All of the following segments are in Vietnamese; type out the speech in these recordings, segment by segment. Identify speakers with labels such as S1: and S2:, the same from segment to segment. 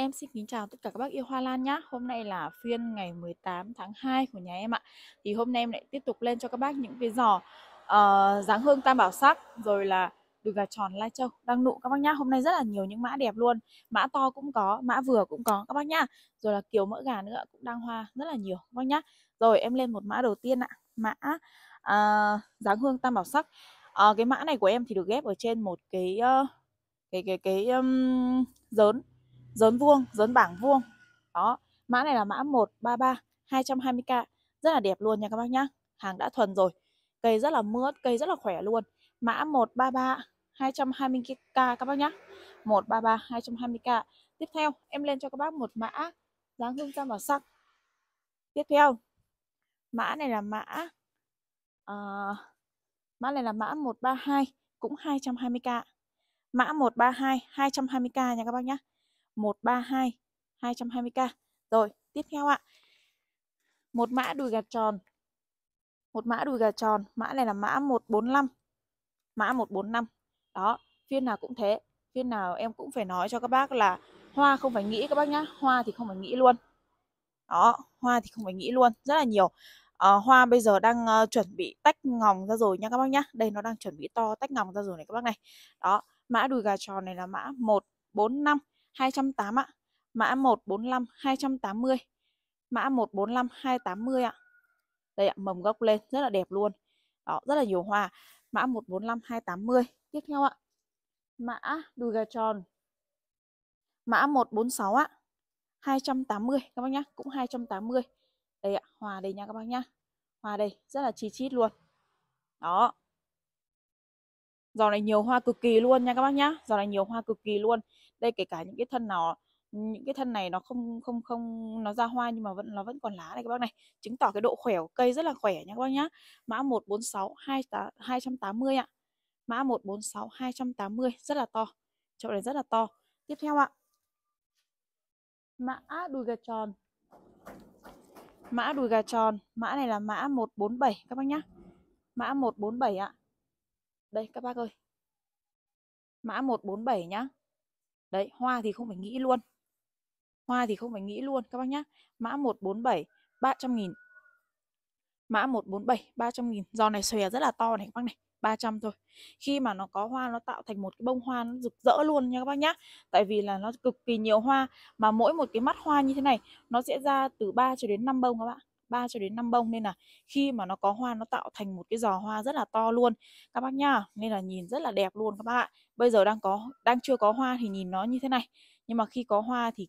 S1: Em xin kính chào tất cả các bác yêu hoa lan nhá Hôm nay là phiên ngày 18 tháng 2 của nhà em ạ Thì hôm nay em lại tiếp tục lên cho các bác những cái giỏ uh, dáng hương tam bảo sắc Rồi là đùi gà tròn lai châu đang nụ các bác nhá Hôm nay rất là nhiều những mã đẹp luôn Mã to cũng có, mã vừa cũng có các bác nhá Rồi là kiểu mỡ gà nữa cũng đang hoa rất là nhiều các bác nhá Rồi em lên một mã đầu tiên ạ Mã uh, dáng hương tam bảo sắc uh, Cái mã này của em thì được ghép ở trên một cái... Uh, cái cái cái um, dớn dớn vuông dớn bảng vuông đó mã này là mã 133 220k rất là đẹp luôn nha các bác nhá hàng đã thuần rồi cây rất là mướt cây rất là khỏe luôn mã 133 220k các bác nhá 133 220k tiếp theo em lên cho các bác một mã dáng hương cam và sắc tiếp theo mã này là mã uh, mã này là mã 132 cũng 220k mã 132 220k nha các bác nhá 132 220k. Rồi, tiếp theo ạ. Một mã đùi gà tròn. Một mã đùi gà tròn, mã này là mã 145. Mã 145. Đó, phiên nào cũng thế. Phiên nào em cũng phải nói cho các bác là hoa không phải nghĩ các bác nhá, hoa thì không phải nghĩ luôn. Đó, hoa thì không phải nghĩ luôn, rất là nhiều. À, hoa bây giờ đang uh, chuẩn bị tách ngòng ra rồi nha các bác nhá. Đây nó đang chuẩn bị to tách ngòng ra rồi này các bác này. Đó, mã đùi gà tròn này là mã 145 208 ạ. Mã 145 280. Mã 145 280 ạ. Đây ạ, mầm gốc lên rất là đẹp luôn. Đó, rất là nhiều hoa. Mã 145 280. Tiếp theo ạ. Mã đùi gà tròn. Mã 146 ạ. 280 các bác nhá, cũng 280. Đây ạ, hoa đây nha các bác nhá. hoa đây, rất là chi chít luôn. Đó. Giò này nhiều hoa cực kỳ luôn nha các bác nhá. Giò này nhiều hoa cực kỳ luôn đây kể cả những cái thân nào những cái thân này nó không không không nó ra hoa nhưng mà vẫn nó vẫn còn lá này các bác này chứng tỏ cái độ khỏe của cây rất là khỏe nha các bác nhá mã một bốn sáu hai hai trăm tám mươi ạ mã một bốn sáu hai trăm tám mươi rất là to chậu này rất là to tiếp theo ạ mã đùi gà tròn mã đùi gà tròn mã này là mã 147 các bác nhá mã 147 ạ đây các bác ơi mã 147 nhá đấy hoa thì không phải nghĩ luôn hoa thì không phải nghĩ luôn các bác nhá mã 147 300 nghìn mã 147 300 nghìn giò này xòe rất là to này các bác này 300 thôi khi mà nó có hoa nó tạo thành một cái bông hoa nó rực rỡ luôn nha các bác nhá tại vì là nó cực kỳ nhiều hoa mà mỗi một cái mắt hoa như thế này nó sẽ ra từ 3 cho đến 5 bông các bạn 3 cho đến 5 bông nên là khi mà nó có hoa nó tạo thành một cái giò hoa rất là to luôn các bác nhá nên là nhìn rất là đẹp luôn các bác ạ bây giờ đang có đang chưa có hoa thì nhìn nó như thế này nhưng mà khi có hoa thì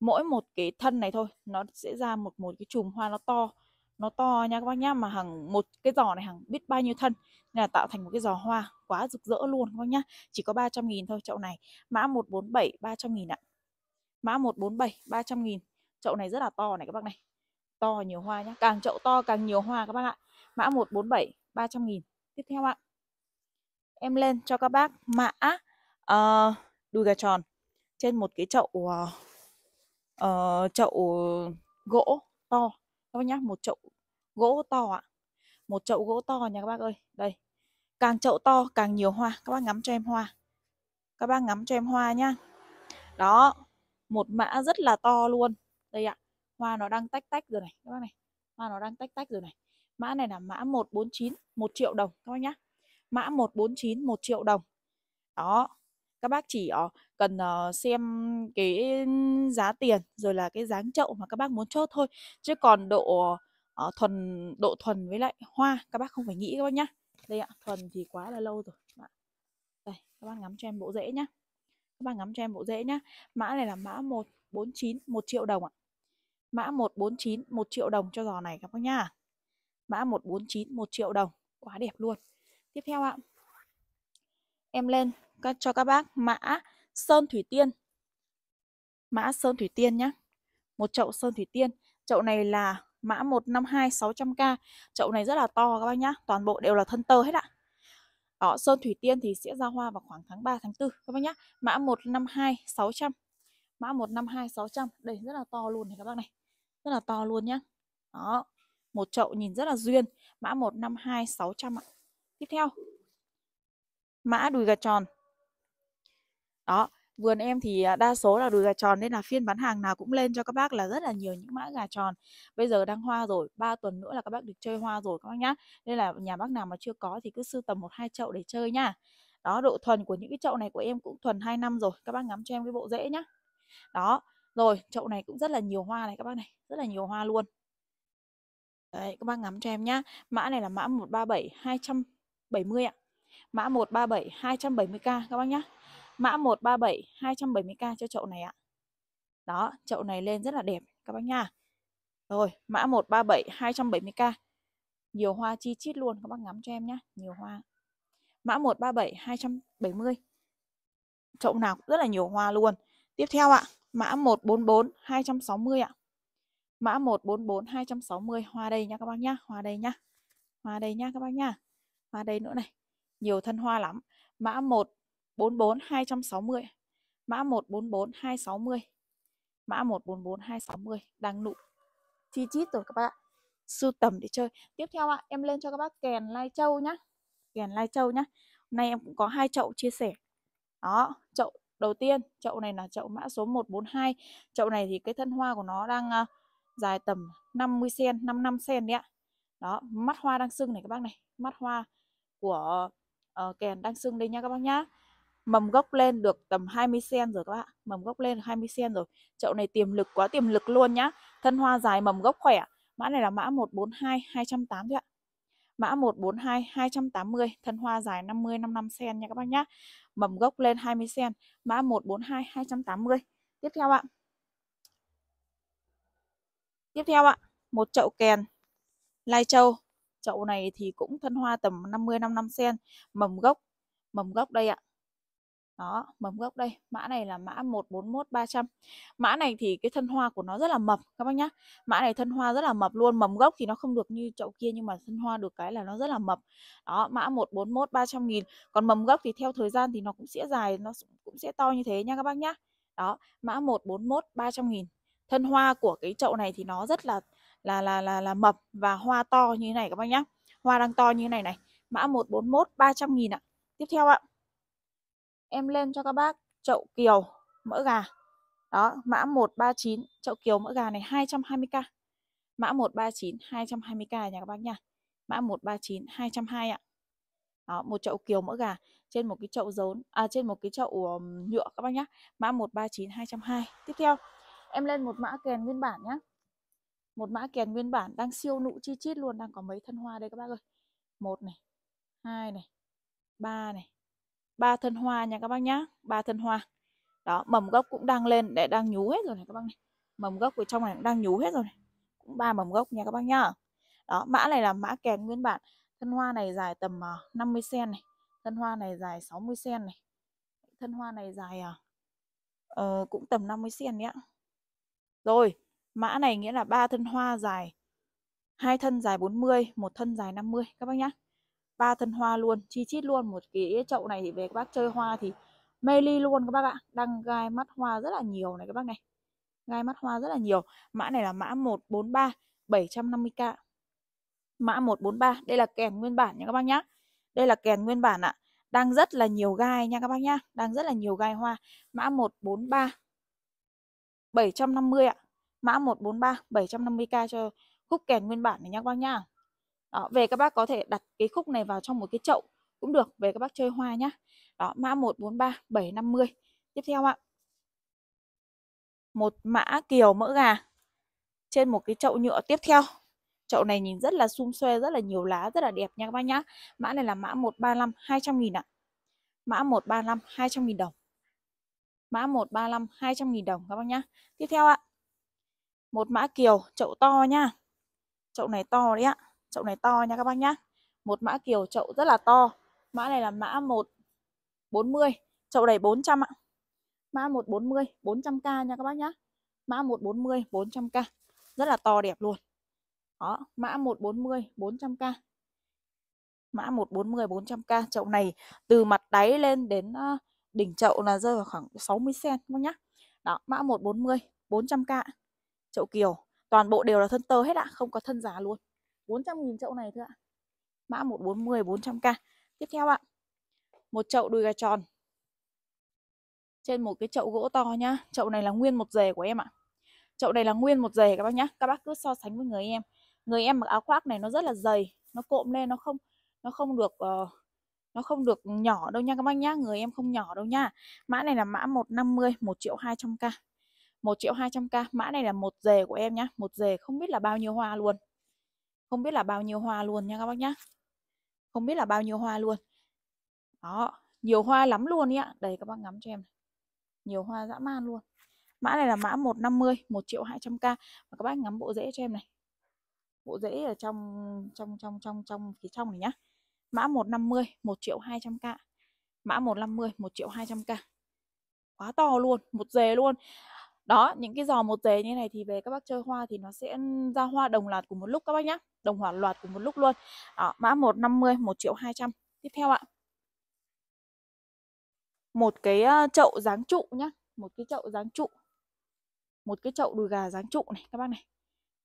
S1: mỗi một cái thân này thôi nó sẽ ra một một cái chùm hoa nó to nó to nha các bác nhá mà hàng một cái giò này hàng biết bao nhiêu thân nên là tạo thành một cái giò hoa quá rực rỡ luôn các bác nhá chỉ có 300 nghìn thôi chậu này mã 147 300 nghìn ạ mã 147 300 nghìn chậu này rất là to này các bác này to nhiều hoa nhé càng chậu to càng nhiều hoa các bác ạ mã 147 300 nghìn tiếp theo ạ em lên cho các bác mã uh, đùi gà tròn trên một cái chậu uh, uh, chậu gỗ to các bác nhá một chậu gỗ to ạ một chậu gỗ to nha các bác ơi đây càng chậu to càng nhiều hoa các bác ngắm cho em hoa các bác ngắm cho em hoa nhá đó một mã rất là to luôn đây ạ hoa nó đang tách tách rồi này các bác này hoa nó đang tách tách rồi này mã này là mã 149 1 triệu đồng các bác nhá mã 149 1 triệu đồng đó các bác chỉ ờ, cần ờ, xem cái giá tiền rồi là cái dáng chậu mà các bác muốn chốt thôi chứ còn độ ờ, thuần độ thuần với lại hoa các bác không phải nghĩ các bác nhá đây ạ thuần thì quá là lâu rồi đây các bác ngắm cho em bộ rễ nhá các bác ngắm cho em bộ rễ nhá mã này là mã 149 1 triệu đồng ạ Mã 149 1 triệu đồng cho giò này các bác nhá. Mã 149 1 triệu đồng, quá đẹp luôn. Tiếp theo ạ. Em lên cho các bác mã sơn thủy tiên. Mã sơn thủy tiên nhá. Một chậu sơn thủy tiên. Chậu này là mã 152 600k. Chậu này rất là to các bác nhá, toàn bộ đều là thân tơ hết ạ. Đó, sơn thủy tiên thì sẽ ra hoa vào khoảng tháng 3 tháng 4 các bác nhá. Mã 152 600. Mã 152 600, đây rất là to luôn này các bác này rất là to luôn nhá đó một chậu nhìn rất là duyên mã 152 600 ạ tiếp theo mã đùi gà tròn đó vườn em thì à, đa số là đùi gà tròn nên là phiên bán hàng nào cũng lên cho các bác là rất là nhiều những mã gà tròn bây giờ đang hoa rồi 3 tuần nữa là các bác được chơi hoa rồi các bác nhá nên là nhà bác nào mà chưa có thì cứ sưu tầm một hai chậu để chơi nhá đó độ thuần của những cái chậu này của em cũng thuần 2 năm rồi các bác ngắm cho em cái bộ rễ nhá đó rồi, chậu này cũng rất là nhiều hoa này các bác này, rất là nhiều hoa luôn. Đấy, các bác ngắm cho em nhá. Mã này là mã 137 270 ạ. Mã 137 270k các bác nhá. Mã 137 270k cho chậu này ạ. Đó, chậu này lên rất là đẹp các bác nha. Rồi, mã 137 270k. Nhiều hoa chi chít luôn các bác ngắm cho em nhá, nhiều hoa. Mã 137 270. Chậu nào cũng rất là nhiều hoa luôn. Tiếp theo ạ. Mã 144 260 ạ. Mã 144 260 hoa đây nha các bác nhá, hoa đây nhá. Hoa đây nhá các bác nhá. Hoa đây nữa này. Nhiều thân hoa lắm. Mã 144 260. Mã 144 260. Mã 144 260 đang nụ chi chít rồi các bạn ạ. Sưu tầm để chơi. Tiếp theo ạ, em lên cho các bác kèn lai châu nhá. Kèn lai châu nhá. Hôm nay em cũng có hai chậu chia sẻ. Đó, chậu Đầu tiên, chậu này là chậu mã số 142. Chậu này thì cái thân hoa của nó đang uh, dài tầm 50 cm, 55 cm đấy ạ. Đó, mắt hoa đang sưng này các bác này, mắt hoa của uh, kèn đang sưng đây nha các bác nhá. Mầm gốc lên được tầm 20 cm rồi các bạn, mầm gốc lên 20 cm rồi. Chậu này tiềm lực quá tiềm lực luôn nhá. Thân hoa dài mầm gốc khỏe. Mã này là mã 142 280 thôi ạ mã 142 280 thân hoa dài 50 55 cm nha các bác nhá. Mầm gốc lên 20 cm, mã 142 280. Tiếp theo ạ. Tiếp theo ạ, một chậu kèn lai châu. Chậu này thì cũng thân hoa tầm 50 55 cm, mầm gốc mầm gốc đây ạ, đó mầm gốc đây mã này là mã 141 300 mã này thì cái thân hoa của nó rất là mập các bác nhá mã này thân hoa rất là mập luôn mầm gốc thì nó không được như chậu kia nhưng mà thân hoa được cái là nó rất là mập đó mã 141 300 nghìn còn mầm gốc thì theo thời gian thì nó cũng sẽ dài nó cũng sẽ to như thế nha các bác nhá đó mã 141 300 nghìn thân hoa của cái chậu này thì nó rất là là là là, là mập và hoa to như thế này các bác nhá hoa đang to như thế này này mã 141 300 nghìn ạ tiếp theo ạ em lên cho các bác chậu kiều mỡ gà đó mã 139 chậu kiều mỡ gà này 220k mã 139 220k nha các bác nha mã 139 220 ạ đó, một chậu kiều mỡ gà trên một cái chậu rốn à trên một cái chậu nhựa các bác nhá. Mã 139 220. Tiếp theo, em lên một mã kèn nguyên bản nhá. Một mã kèn nguyên bản đang siêu nụ chi chít luôn, đang có mấy thân hoa đây các bác ơi. Một này, hai này, ba này, ba thân hoa nha các bác nhá ba thân hoa đó mầm gốc cũng đang lên để đang nhú hết rồi này các bác này mầm gốc của trong này cũng đang nhú hết rồi này cũng ba mầm gốc nha các bác nhá đó mã này là mã kèn nguyên bản thân hoa này dài tầm 50 à, cm này thân hoa này dài 60 cm này thân hoa này dài uh, cũng tầm 50 cm nhé rồi mã này nghĩa là ba thân hoa dài hai thân dài 40 một thân dài 50 các bác nhá ba thân hoa luôn chi chít luôn một cái chậu này thì về các bác chơi hoa thì mê ly luôn các bác ạ đang gai mắt hoa rất là nhiều này các bác này gai mắt hoa rất là nhiều mã này là mã 143 750k mã 143 đây là kèn nguyên bản nha các bác nhá đây là kèn nguyên bản ạ đang rất là nhiều gai nha các bác nhá đang rất là nhiều gai hoa mã 143 750 ạ mã 143 750k cho khúc kèn nguyên bản này nha các bác nhá đó, về các bác có thể đặt cái khúc này vào trong một cái chậu cũng được về các bác chơi hoa nhá đó mã năm mươi tiếp theo ạ một mã kiều mỡ gà trên một cái chậu nhựa tiếp theo chậu này nhìn rất là sum xuê rất là nhiều lá rất là đẹp nha các bác nhá mã này là mã một ba năm hai trăm nghìn ạ mã một ba năm hai trăm nghìn đồng mã một ba năm hai trăm nghìn đồng các bác nhá tiếp theo ạ một mã kiều chậu to nha chậu này to đấy ạ chậu này to nha các bác nhá một mã kiều chậu rất là to mã này là mã 140 chậu này 400 ạ mã 140 400k nha các bác nhá mã 140 400k rất là to đẹp luôn đó mã 140 400k mã 140 400k chậu này từ mặt đáy lên đến ờ, đỉnh chậu là rơi vào khoảng 60 cm các bác nhá đó mã 140 400k chậu kiều toàn bộ đều là thân tơ hết ạ không có thân giá luôn 400.000 chậu này thôi ạ. Mã 140 400k. Tiếp theo ạ. Một chậu đùi gà tròn. Trên một cái chậu gỗ to nhá. Chậu này là nguyên một rề của em ạ. Chậu này là nguyên một rề các bác nhá. Các bác cứ so sánh với người em. Người em mặc áo khoác này nó rất là dày, nó cộm lên nó không nó không được uh, nó không được nhỏ đâu nha các bác nhá. Người em không nhỏ đâu nha. Mã này là mã 150 1 triệu 200k. 1 triệu 200k Mã này là một dề của em nhá Một dề không biết là bao nhiêu hoa luôn không biết là bao nhiêu hoa luôn nha các bác nhá không biết là bao nhiêu hoa luôn đó nhiều hoa lắm luôn ý ạ đây các bác ngắm cho em nhiều hoa dã man luôn mã này là mã 150 1 triệu 200 k và các bác ngắm bộ rễ cho em này bộ rễ ở trong trong trong trong trong phía trong này nhá mã 150 1 triệu 200 k mã 150 1 triệu 200 k quá to luôn một dề luôn đó những cái giò một tề như này thì về các bác chơi hoa thì nó sẽ ra hoa đồng loạt cùng một lúc các bác nhé đồng hoàn loạt cùng một lúc luôn đó, mã 150 1 triệu 200 tiếp theo ạ một cái chậu dáng trụ nhá một cái chậu dáng trụ một cái chậu đùi gà dáng trụ này các bác này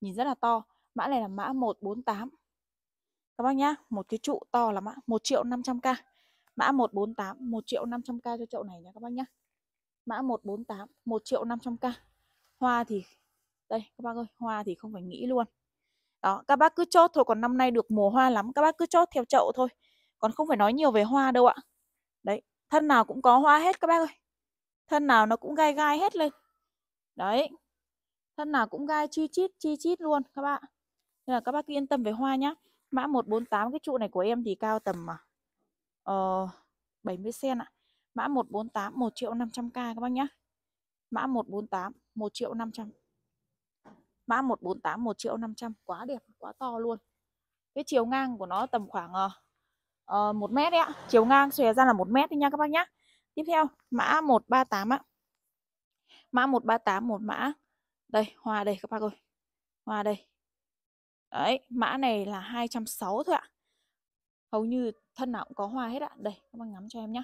S1: nhìn rất là to mã này là mã 148 các bác nhá một cái trụ to là mã 1 triệu 500k mã 148 1 triệu 500k cho chậu này nha các bác nhá mã 148 1 triệu 500k hoa thì đây các bác ơi hoa thì không phải nghĩ luôn đó các bác cứ chốt thôi còn năm nay được mùa hoa lắm các bác cứ chốt theo chậu thôi còn không phải nói nhiều về hoa đâu ạ đấy thân nào cũng có hoa hết các bác ơi thân nào nó cũng gai gai hết lên đấy thân nào cũng gai chi chít chi chít luôn các bạn nên là các bác cứ yên tâm về hoa nhá mã 148 cái trụ này của em thì cao tầm uh, 70 cm ạ Mã 148 1 triệu 500k các bác nhé Mã 148 1 triệu 500 Mã 148 1 triệu 500 Quá đẹp, quá to luôn Cái chiều ngang của nó tầm khoảng uh, ờ, 1 ờ, mét đấy ạ Chiều ngang xòe ra là 1 mét đấy nha các bác nhé Tiếp theo, mã 138 ạ Mã 138 một mã Đây, hoa đây các bác ơi Hoa đây Đấy, mã này là 260 thôi ạ Hầu như thân nào cũng có hoa hết ạ Đây, các bác ngắm cho em nhé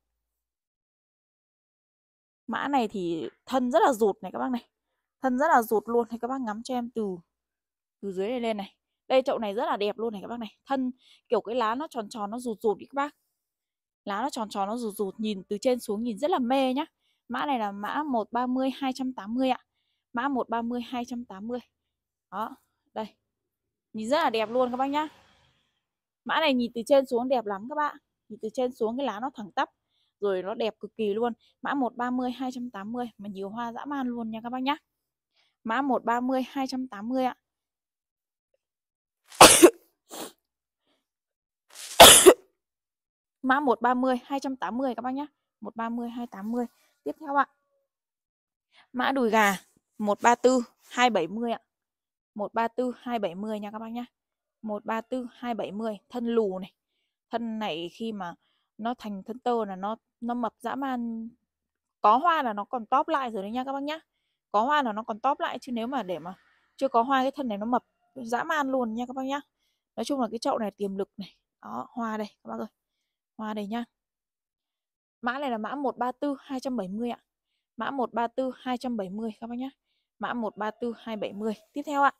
S1: mã này thì thân rất là rụt này các bác này thân rất là rụt luôn thì các bác ngắm cho em từ từ dưới này lên này đây chậu này rất là đẹp luôn này các bác này thân kiểu cái lá nó tròn tròn nó rụt rụt đi các bác lá nó tròn tròn nó rụt rụt nhìn từ trên xuống nhìn rất là mê nhá mã này là mã một ba mươi hai trăm tám mươi ạ mã một ba mươi hai trăm tám mươi, đó đây nhìn rất là đẹp luôn các bác nhá mã này nhìn từ trên xuống đẹp lắm các bạn nhìn từ trên xuống cái lá nó thẳng tắp rồi nó đẹp cực kỳ luôn mã 130 280 mà nhiều hoa dã man luôn nha các bác nhá mã 130 280 ạ mã 130 280 các bác nhá 130 280 tiếp theo ạ mã đùi gà 134 270 ạ 134 270 nha các bác nhá 134 270 thân lù này thân này khi mà nó thành thân tơ là nó nó mập dã man có hoa là nó còn top lại rồi đấy nha các bác nhá có hoa là nó còn top lại chứ nếu mà để mà chưa có hoa cái thân này nó mập dã man luôn nha các bác nhá nói chung là cái chậu này tiềm lực này đó hoa đây các bác ơi hoa đây nhá mã này là mã 134 270 ạ mã 134 270 các bác nhá mã 134 270 tiếp theo ạ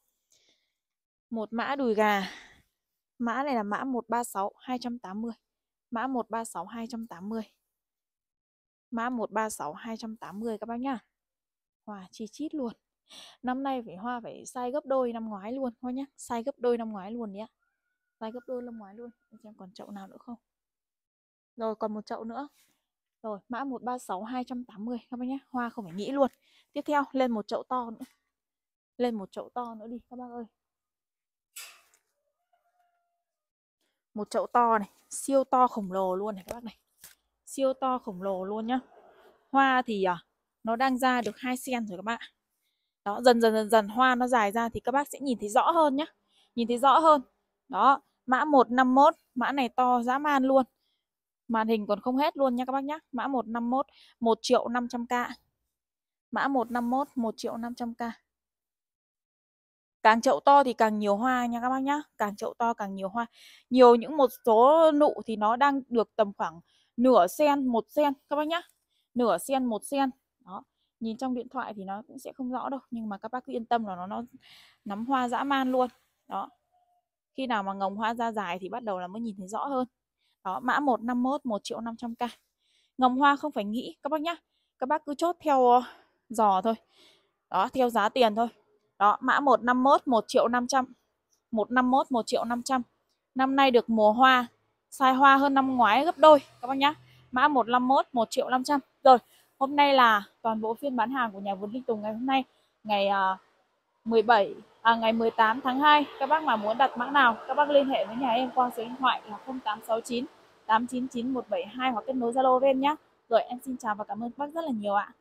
S1: một mã đùi gà mã này là mã 136 280 mã 136 280 mã 136 280 các bác nhá hoa wow, chi chít luôn năm nay phải hoa phải sai gấp đôi năm ngoái luôn thôi nhá sai gấp đôi năm ngoái luôn nhé sai gấp đôi năm ngoái luôn Em còn chậu nào nữa không rồi còn một chậu nữa rồi mã 136 280 các bác nhá hoa không phải nghĩ luôn tiếp theo lên một chậu to nữa lên một chậu to nữa đi các bác ơi một chậu to này siêu to khổng lồ luôn này các bác này siêu to khổng lồ luôn nhá hoa thì à, nó đang ra được 2 sen rồi các bạn đó dần dần dần dần hoa nó dài ra thì các bác sẽ nhìn thấy rõ hơn nhá nhìn thấy rõ hơn đó mã 151 mã này to dã man luôn màn hình còn không hết luôn nha các bác nhá mã 151 1 triệu 500k mã 151 1 triệu 500k càng chậu to thì càng nhiều hoa nha các bác nhá càng chậu to càng nhiều hoa nhiều những một số nụ thì nó đang được tầm khoảng nửa sen một sen các bác nhá nửa sen một sen đó nhìn trong điện thoại thì nó cũng sẽ không rõ đâu nhưng mà các bác cứ yên tâm là nó nó nắm hoa dã man luôn đó khi nào mà ngồng hoa ra dài thì bắt đầu là mới nhìn thấy rõ hơn đó mã 151 1 triệu 500 k ngồng hoa không phải nghĩ các bác nhá các bác cứ chốt theo ờ, giò thôi đó theo giá tiền thôi đó mã 151 1 triệu 500 151 1 triệu 500 năm nay được mùa hoa sai hoa hơn năm ngoái gấp đôi các bác nhá mã 151 1 triệu 500 rồi hôm nay là toàn bộ phiên bán hàng của nhà vườn Linh Tùng ngày hôm nay ngày 17 à, à, ngày 18 tháng 2 các bác mà muốn đặt mã nào các bác liên hệ với nhà em qua số điện thoại là 0869 899 172 hoặc kết nối Zalo với em nhé rồi em xin chào và cảm ơn các bác rất là nhiều ạ